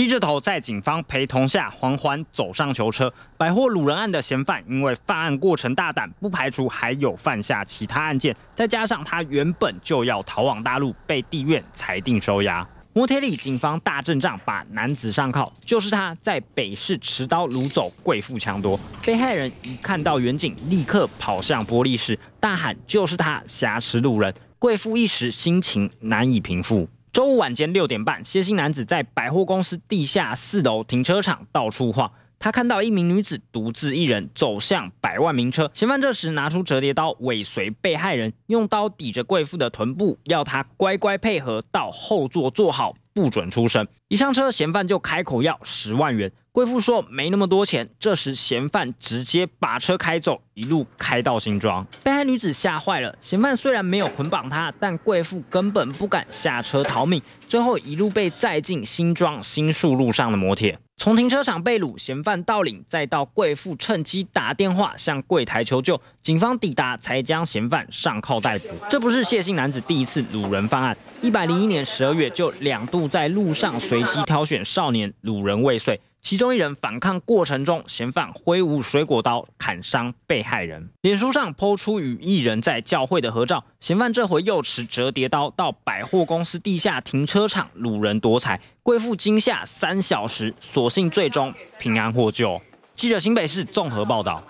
低着头，在警方陪同下，缓缓走上囚车。百货掳人案的嫌犯，因为犯案过程大胆，不排除还有犯下其他案件。再加上他原本就要逃往大陆，被地院裁定收押。摩铁里警方大阵仗把男子上铐，就是他在北市持刀掳走贵妇强夺。被害人一看到远景，立刻跑向玻璃室，大喊：“就是他，挟持路人！”贵妇一时心情难以平复。周五晚间六点半，歇心男子在百货公司地下四楼停车场到处晃。他看到一名女子独自一人走向百万名车，嫌犯这时拿出折叠刀尾随被害人，用刀抵着贵妇的臀部，要她乖乖配合到后座坐好，不准出声。一上车，嫌犯就开口要十万元。贵妇说没那么多钱，这时嫌犯直接把车开走，一路开到新庄，被害女子吓坏了。嫌犯虽然没有捆绑她，但贵妇根本不敢下车逃命，最后一路被载进新庄新宿路上的摩铁，从停车场被掳，嫌犯到领，再到贵妇趁机打电话向柜台求救，警方抵达才将嫌犯上铐逮捕。这不是谢姓男子第一次掳人犯案，一百零一年十二月就两度在路上随机挑选少年掳人未遂。其中一人反抗过程中，嫌犯挥舞水果刀砍伤被害人。脸书上抛出与艺人在教会的合照，嫌犯这回又持折叠刀到百货公司地下停车场掳人夺财，贵妇惊吓三小时，所幸最终平安获救。记者新北市综合报道。